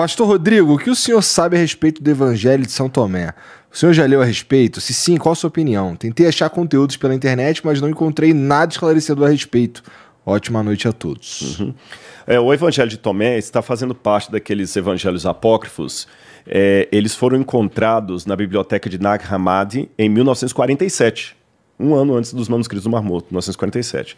Pastor Rodrigo, o que o senhor sabe a respeito do Evangelho de São Tomé? O senhor já leu a respeito? Se sim, qual a sua opinião? Tentei achar conteúdos pela internet, mas não encontrei nada esclarecedor a respeito. Ótima noite a todos. Uhum. É, o Evangelho de Tomé está fazendo parte daqueles evangelhos apócrifos. É, eles foram encontrados na biblioteca de Nag Hammadi em 1947, um ano antes dos manuscritos do Mar Morto, 1947.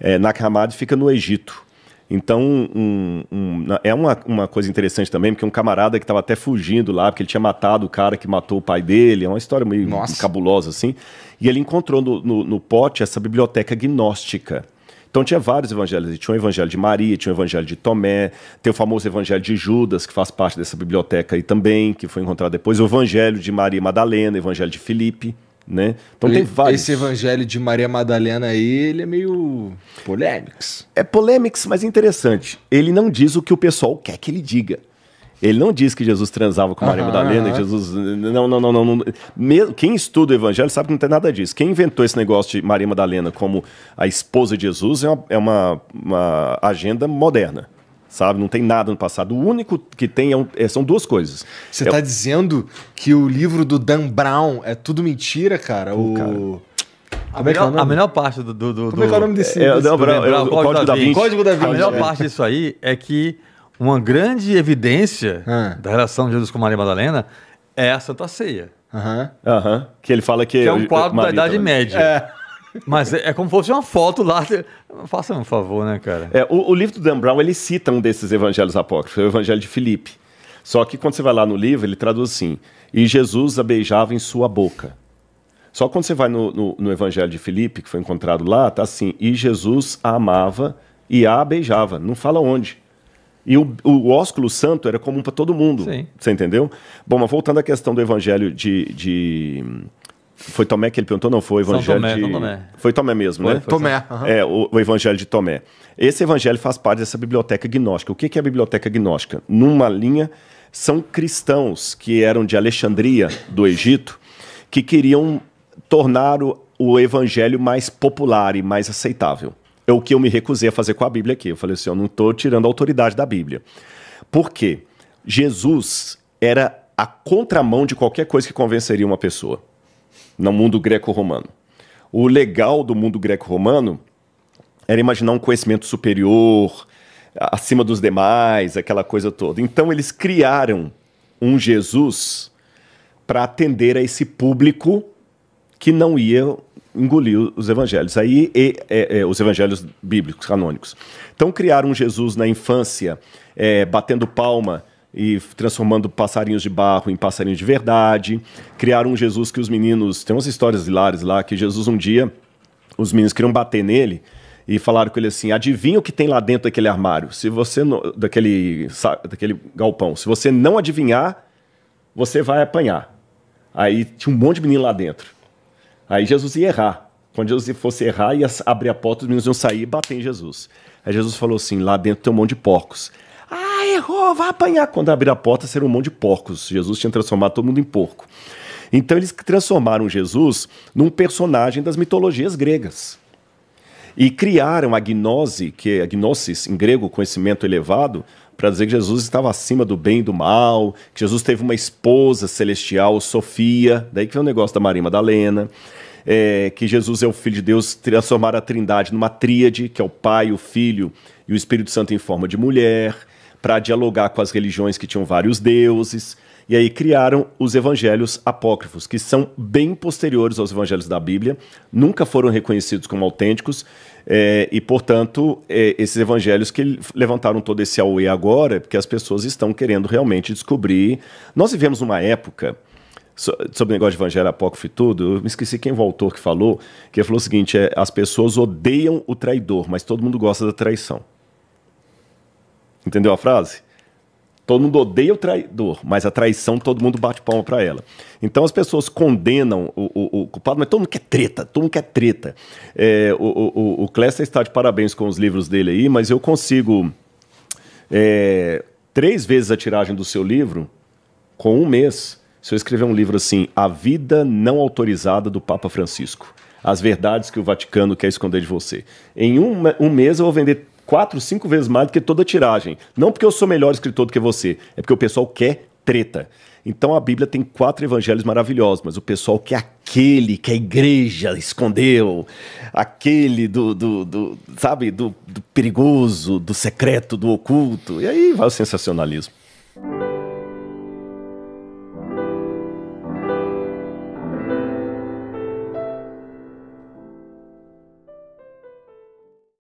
É, Nag Hammadi fica no Egito. Então, um, um, é uma, uma coisa interessante também, porque um camarada que estava até fugindo lá, porque ele tinha matado o cara que matou o pai dele, é uma história meio Nossa. cabulosa assim. E ele encontrou no, no, no pote essa biblioteca gnóstica. Então tinha vários evangelhos. Tinha o evangelho de Maria, tinha o evangelho de Tomé, tem o famoso evangelho de Judas, que faz parte dessa biblioteca aí também, que foi encontrado depois. O evangelho de Maria Madalena, o evangelho de Filipe né? Então tem vários. Esse evangelho de Maria Madalena aí, ele é meio polêmicos. É polêmicos, mas interessante. Ele não diz o que o pessoal quer que ele diga. Ele não diz que Jesus transava com Maria Madalena, Jesus. Não, não, não, não. não. quem estuda o evangelho sabe que não tem nada disso. Quem inventou esse negócio de Maria Madalena como a esposa de Jesus é uma, é uma, uma agenda moderna sabe? Não tem nada no passado. O único que tem é um, é, são duas coisas. Você está é dizendo que o livro do Dan Brown é tudo mentira, cara? Pô, o... cara. A é é melhor, é a melhor, parte do, do, do Como é que é o nome desse? É, desse não, Brown, Brown, o Código, Código da, da Vinci. Código da Vinci. A melhor parte disso aí é que uma grande evidência ah. da relação de Jesus com Maria Madalena é a Santa Ceia. Aham. Uhum. Uhum. Que ele fala que. Que é um quadro Maria da Idade também. Média. É. Mas é, é, como se fosse uma foto lá. Faça um favor, né, cara? É, o, o, livro do Dan Brown ele cita um desses evangelhos apócrifos, é o evangelho de Filipe. Só que quando você vai lá no livro, ele traduz assim: e Jesus a beijava em sua boca. Só quando você vai no, no, no evangelho de Filipe, que foi encontrado lá, tá assim: e Jesus a amava e a beijava. Não fala onde. E o, o ósculo santo era comum para todo mundo. Sim. Você entendeu? Bom, mas voltando à questão do evangelho de, de foi Tomé que ele perguntou? Não, foi o Evangelho Tomé, de. Tomé. Foi Tomé mesmo, foi, né? Foi Tomé. Uhum. É, o, o, Evangelho de Tomé. Esse Evangelho faz parte dessa biblioteca gnóstica. O que, que é a biblioteca gnóstica? Numa linha, são cristãos que eram de Alexandria, do Egito, que queriam tornar o, o Evangelho mais popular e mais aceitável. É o que eu me recusei a fazer com a Bíblia aqui. Eu falei assim: eu não estou tirando a autoridade da Bíblia. Por quê? Jesus era a contramão de qualquer coisa que convenceria uma pessoa no mundo greco-romano. O legal do mundo greco-romano era imaginar um conhecimento superior, acima dos demais, aquela coisa toda. Então eles criaram um Jesus para atender a esse público que não ia engolir os evangelhos. Aí e, e, e, os evangelhos bíblicos canônicos. Então criaram um Jesus na infância, é, batendo palma e transformando passarinhos de barro em passarinhos de verdade. Criaram um Jesus que os meninos. Tem umas histórias hilárias lá que Jesus um dia, os meninos queriam bater nele e falaram com ele assim: adivinha o que tem lá dentro daquele armário, se você não, daquele, daquele galpão. Se você não adivinhar, você vai apanhar. Aí tinha um monte de menino lá dentro. Aí Jesus ia errar. Quando Jesus fosse errar, ia abrir a porta, os meninos iam sair e bater em Jesus. Aí Jesus falou assim: lá dentro tem um monte de porcos errou, vai apanhar. Quando abrir a porta, serão um monte de porcos. Jesus tinha transformado todo mundo em porco. Então eles transformaram Jesus num personagem das mitologias gregas. E criaram a gnose, que é gnosis em grego, conhecimento elevado, para dizer que Jesus estava acima do bem e do mal, que Jesus teve uma esposa celestial, Sofia, daí que vem o negócio da Maria Madalena. É, que Jesus é o Filho de Deus, transformar a Trindade numa tríade, que é o Pai, o Filho e o Espírito Santo em forma de mulher para dialogar com as religiões que tinham vários deuses. E aí criaram os evangelhos apócrifos, que são bem posteriores aos evangelhos da Bíblia, nunca foram reconhecidos como autênticos, é, e, portanto, é, esses evangelhos que levantaram todo esse auê agora, porque as pessoas estão querendo realmente descobrir. Nós vivemos uma época sobre o negócio de evangelho apócrifo e tudo, eu me esqueci quem o autor que falou, que falou o seguinte, é, as pessoas odeiam o traidor, mas todo mundo gosta da traição. Entendeu a frase? Todo mundo odeia o traidor, mas a traição todo mundo bate palma para ela. Então as pessoas condenam o, o, o, culpado, mas todo mundo quer treta, todo mundo quer treta. É, o o, está de parabéns com os livros dele aí, mas eu consigo é, três vezes a tiragem do seu livro com um mês. Se eu escrever um livro assim, A Vida Não Autorizada do Papa Francisco, As Verdades que o Vaticano quer esconder de você. Em um, um mês eu vou vender quatro, cinco vezes mais do que toda a tiragem. Não porque eu sou melhor escritor do que você, é porque o pessoal quer treta. Então a Bíblia tem quatro evangelhos maravilhosos, mas o pessoal quer aquele que a igreja escondeu, aquele do, do, do sabe, do, do perigoso, do secreto, do oculto. E aí vai o sensacionalismo.